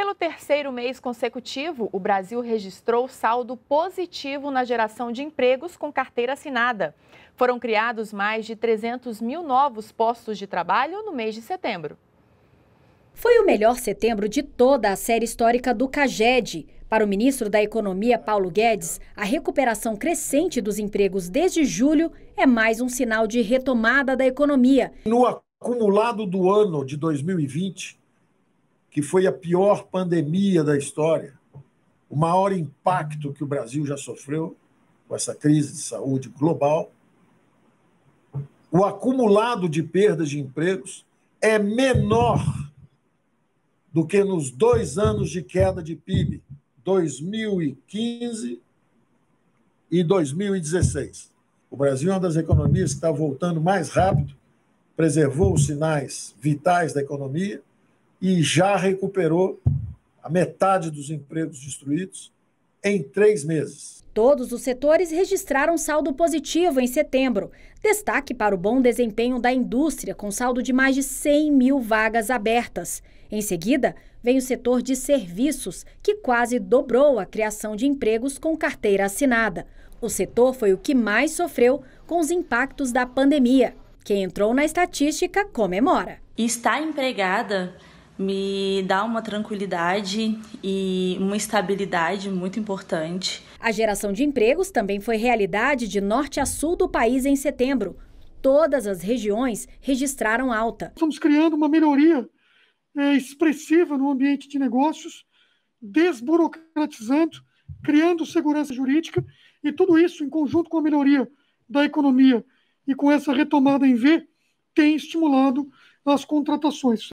Pelo terceiro mês consecutivo, o Brasil registrou saldo positivo na geração de empregos com carteira assinada. Foram criados mais de 300 mil novos postos de trabalho no mês de setembro. Foi o melhor setembro de toda a série histórica do CAGED. Para o ministro da Economia, Paulo Guedes, a recuperação crescente dos empregos desde julho é mais um sinal de retomada da economia. No acumulado do ano de 2020, que foi a pior pandemia da história, o maior impacto que o Brasil já sofreu com essa crise de saúde global, o acumulado de perdas de empregos é menor do que nos dois anos de queda de PIB, 2015 e 2016. O Brasil é uma das economias que está voltando mais rápido, preservou os sinais vitais da economia e já recuperou a metade dos empregos destruídos em três meses. Todos os setores registraram saldo positivo em setembro. Destaque para o bom desempenho da indústria, com saldo de mais de 100 mil vagas abertas. Em seguida, vem o setor de serviços, que quase dobrou a criação de empregos com carteira assinada. O setor foi o que mais sofreu com os impactos da pandemia. Quem entrou na estatística comemora. Está empregada me dá uma tranquilidade e uma estabilidade muito importante. A geração de empregos também foi realidade de norte a sul do país em setembro. Todas as regiões registraram alta. Estamos criando uma melhoria é, expressiva no ambiente de negócios, desburocratizando, criando segurança jurídica e tudo isso em conjunto com a melhoria da economia e com essa retomada em V tem estimulado as contratações.